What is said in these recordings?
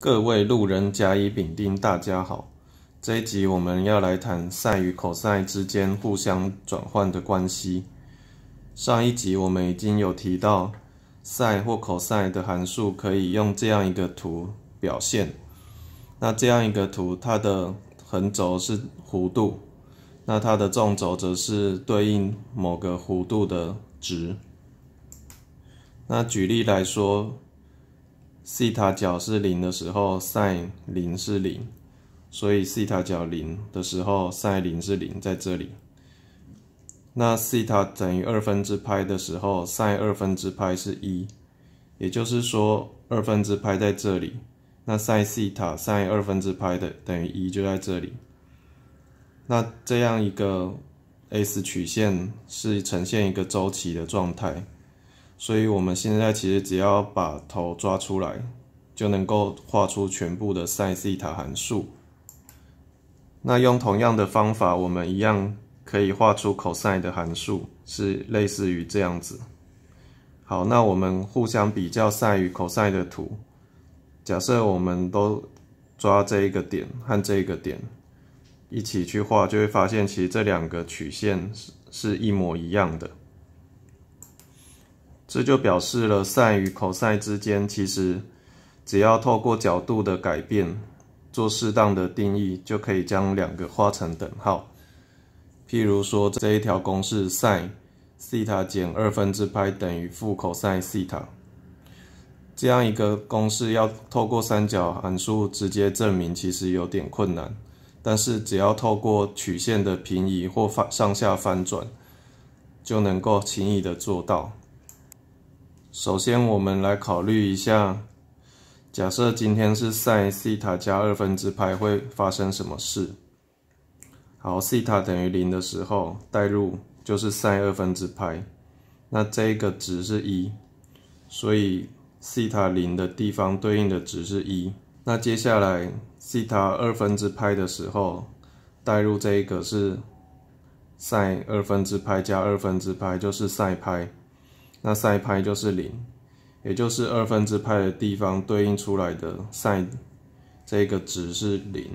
各位路人甲乙丙丁，大家好。这一集我们要来谈 sin 与 cos 之间互相转换的关系。上一集我们已经有提到，sin 或 cos 的函数可以用这样一个图表现。那这样一个图，它的横轴是弧度，那它的纵轴则是对应某个弧度的值。那举例来说，西塔角是零的时候，sin 零是零，所以西塔角零的时候，sin 零是零，在这里。那西塔等于二分之派的时候，sin 二分之派是一，也就是说二分之派在这里。那 sin 西塔，sin 二分之派的等于一就在这里。那这样一个 s 曲线是呈现一个周期的状态。所以，我们现在其实只要把头抓出来，就能够画出全部的 s i n 塔函数。那用同样的方法，我们一样可以画出 cos 的函数，是类似于这样子。好，那我们互相比较 sin 与 cos 的图。假设我们都抓这一个点和这一个点一起去画，就会发现其实这两个曲线是是一模一样的。这就表示了 sin 与 cos 之间，其实只要透过角度的改变，做适当的定义，就可以将两个化成等号。譬如说这一条公式 sin 西塔减二分之派等于负 cos 西塔，这样一个公式要透过三角函数直接证明，其实有点困难。但是只要透过曲线的平移或翻上下翻转，就能够轻易的做到。首先，我们来考虑一下，假设今天是 sin 西塔加二分之派会发生什么事。好，西塔等于零的时候，代入就是 sin 二分之派，那这个值是一，所以西塔零的地方对应的值是一。那接下来西塔二分之派的时候，代入这一个是 sin 二分之派加二分之派，就是 sin 派。那 sin 就是零，也就是二分之派的地方对应出来的 sin 这个值是零，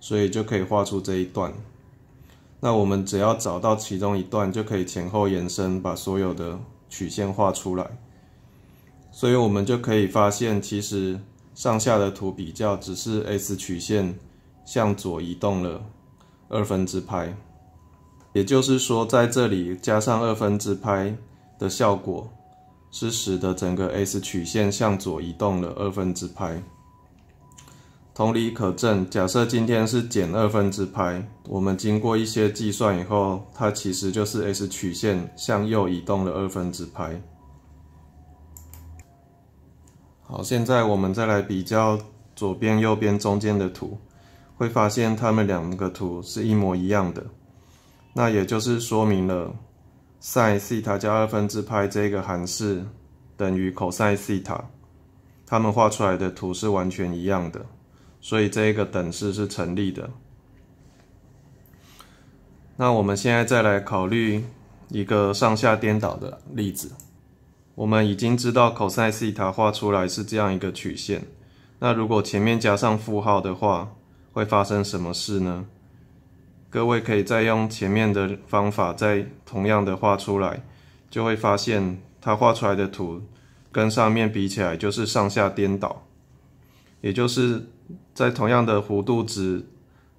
所以就可以画出这一段。那我们只要找到其中一段，就可以前后延伸，把所有的曲线画出来。所以我们就可以发现，其实上下的图比较只是 s 曲线向左移动了二分之派，也就是说在这里加上二分之派。的效果是使得整个 S 曲线向左移动了二分之派。同理可证，假设今天是减二分之派，我们经过一些计算以后，它其实就是 S 曲线向右移动了二分之派。好，现在我们再来比较左边、右边、中间的图，会发现它们两个图是一模一样的。那也就是说明了。sin 西塔加二分之派这个函数等于 cos 西塔，它们画出来的图是完全一样的，所以这个等式是成立的。那我们现在再来考虑一个上下颠倒的例子。我们已经知道 cos 西塔画出来是这样一个曲线，那如果前面加上负号的话，会发生什么事呢？各位可以再用前面的方法，再同样的画出来，就会发现它画出来的图跟上面比起来就是上下颠倒，也就是在同样的弧度值，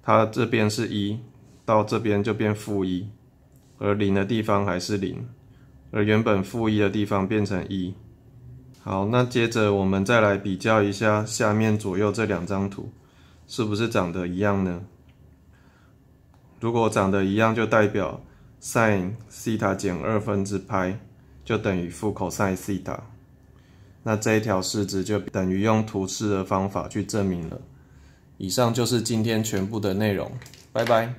它这边是一，到这边就变负一，而零的地方还是零，而原本负一的地方变成一。好，那接着我们再来比较一下下面左右这两张图，是不是长得一样呢？如果长得一样，就代表 sin 西塔减二分之派就等于负 cos 西塔，那这一条式子就等于用图示的方法去证明了。以上就是今天全部的内容，拜拜。